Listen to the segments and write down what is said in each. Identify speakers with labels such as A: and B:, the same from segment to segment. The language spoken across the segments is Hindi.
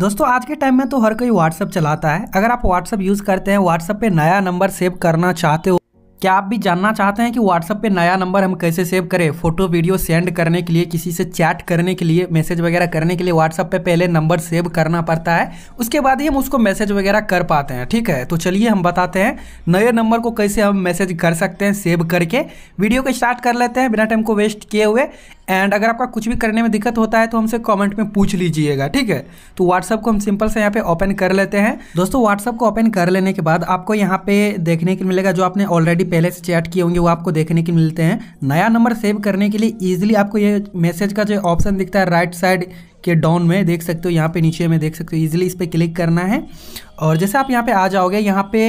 A: दोस्तों आज के टाइम में तो हर कोई व्हाट्सअप चलाता है अगर आप व्हाट्सअप यूज़ करते हैं व्हाट्सअप पे नया नंबर सेव करना चाहते हो क्या आप भी जानना चाहते हैं कि WhatsApp पे नया नंबर हम कैसे सेव करें फोटो वीडियो सेंड करने के लिए किसी से चैट करने के लिए मैसेज वगैरह करने के लिए WhatsApp पे पहले नंबर सेव करना पड़ता है उसके बाद ही हम उसको मैसेज वगैरह कर पाते हैं ठीक है तो चलिए हम बताते हैं नए नंबर को कैसे हम मैसेज कर सकते हैं सेव करके वीडियो को स्टार्ट कर लेते हैं बिना टाइम को वेस्ट किए हुए एंड अगर आपका कुछ भी करने में दिक्कत होता है तो हमसे कमेंट में पूछ लीजिएगा ठीक है तो व्हाट्सअप को हम सिंपल से यहाँ पे ओपन कर लेते हैं दोस्तों व्हाट्सअप को ओपन कर लेने के बाद आपको यहाँ पे देखने को मिलेगा जो आपने ऑलरेडी पहले से चैट किए होंगे वो आपको देखने के मिलते हैं नया नंबर सेव करने के लिए ईजिली आपको ये मैसेज का जो ऑप्शन दिखता है राइट साइड के डाउन में देख सकते हो यहाँ पे नीचे में देख सकते हो इजीली इस पर क्लिक करना है और जैसे आप यहाँ पे आ जाओगे यहाँ पे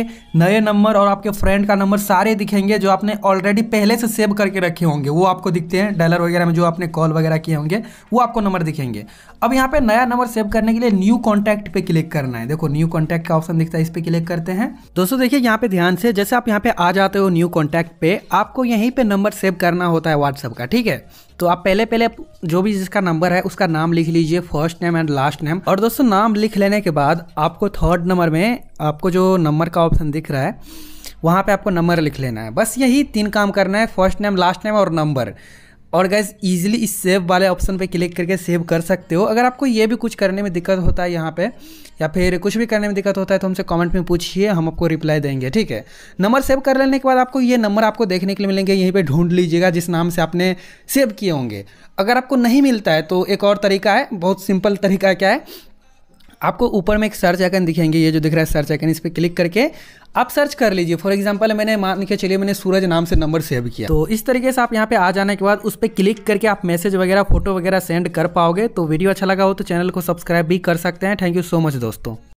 A: नए नंबर और आपके फ्रेंड का नंबर सारे दिखेंगे जो आपने ऑलरेडी पहले से सेव करके रखे होंगे वो आपको दिखते हैं डायलर वगैरह में जो आपने कॉल वगैरह किए होंगे वो आपको नंबर दिखेंगे अब यहाँ पे नया नंबर सेव करने के लिए न्यू कॉन्टैक्ट पे क्लिक करना है देखो न्यू कॉन्टैक्ट का ऑप्शन दिखता है इस पर क्लिक करते हैं दोस्तों देखिए यहाँ पे ध्यान से जैसे आप यहाँ पे आ जाते हो न्यू कॉन्टैक्ट पे आपको यहीं पर नंबर सेव करना होता है व्हाट्सअप का ठीक है तो आप पहले पहले जो भी जिसका नंबर है उसका नाम लिख लीजिए first name and last name और दोस्तों नाम लिख लेने के बाद आपको थर्ड नंबर में आपको जो नंबर का ऑप्शन दिख रहा है वहाँ पे आपको नंबर लिख लेना है बस यही तीन काम करना है फर्स्ट नेम लास्ट नेम और नंबर और गैस इजीली इस सेव वाले ऑप्शन पे क्लिक करके सेव कर सकते हो अगर आपको ये भी कुछ करने में दिक्कत होता है यहाँ पे या फिर कुछ भी करने में दिक्कत होता है तो हमसे कमेंट में पूछिए हम आपको रिप्लाई देंगे ठीक है नंबर सेव कर लेने के बाद आपको ये नंबर आपको देखने के लिए मिलेंगे यहीं पे ढूंढ लीजिएगा जिस नाम से आपने सेव किए होंगे अगर आपको नहीं मिलता है तो एक और तरीका है बहुत सिंपल तरीका क्या है आपको ऊपर में एक सर्च आइकन दिखेंगे ये जो दिख रहा है सर्च आइकन इस पर क्लिक करके आप सर्च कर लीजिए फॉर एग्जाम्पल मैंने मान के चलिए मैंने सूरज नाम से नंबर सेव किया तो इस तरीके से आप यहाँ पे आ जाने के बाद उस पर क्लिक करके आप मैसेज वगैरह फोटो वगैरह सेंड कर पाओगे तो वीडियो अच्छा लगा हो तो चैनल को सब्सक्राइब भी कर सकते हैं थैंक यू सो मच दोस्तों